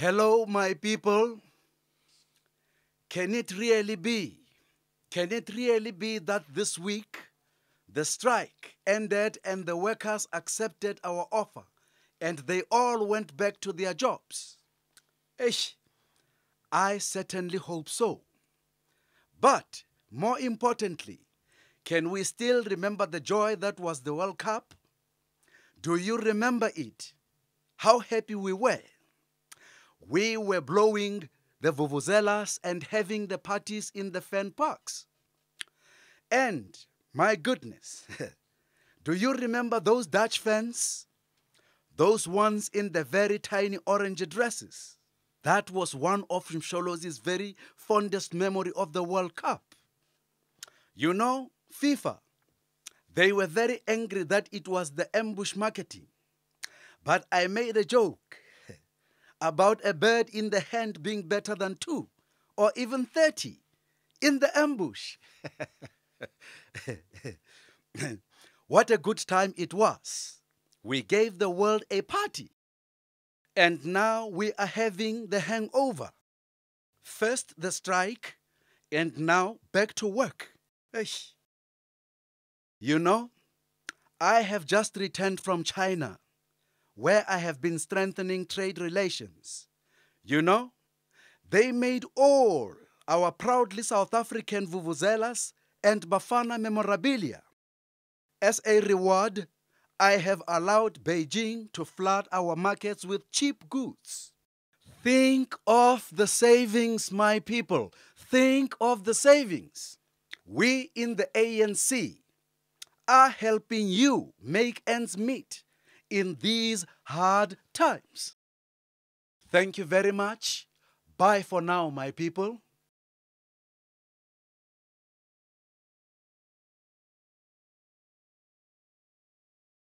Hello, my people. Can it really be? Can it really be that this week the strike ended and the workers accepted our offer and they all went back to their jobs? Ish, I certainly hope so. But more importantly, can we still remember the joy that was the World Cup? Do you remember it? How happy we were. We were blowing the vuvuzelas and having the parties in the fan parks. And my goodness, do you remember those Dutch fans? Those ones in the very tiny orange dresses. That was one of Msholosi's very fondest memory of the World Cup. You know, FIFA, they were very angry that it was the ambush marketing. But I made a joke about a bird in the hand being better than two or even 30 in the ambush. what a good time it was! We gave the world a party, and now we are having the hangover. First the strike, and now back to work. You know, I have just returned from China where I have been strengthening trade relations. You know, they made all our proudly South African vuvuzelas and Bafana memorabilia. As a reward, I have allowed Beijing to flood our markets with cheap goods. Think of the savings, my people. Think of the savings. We in the ANC are helping you make ends meet in these hard times. Thank you very much. Bye for now, my people.